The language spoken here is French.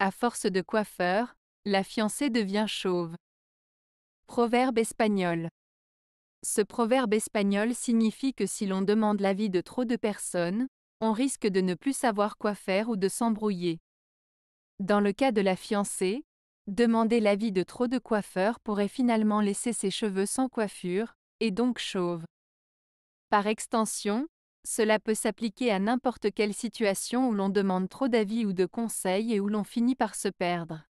À force de coiffeur, la fiancée devient chauve. Proverbe espagnol. Ce proverbe espagnol signifie que si l'on demande l'avis de trop de personnes, on risque de ne plus savoir quoi faire ou de s'embrouiller. Dans le cas de la fiancée, demander l'avis de trop de coiffeurs pourrait finalement laisser ses cheveux sans coiffure, et donc chauve. Par extension, cela peut s'appliquer à n'importe quelle situation où l'on demande trop d'avis ou de conseils et où l'on finit par se perdre.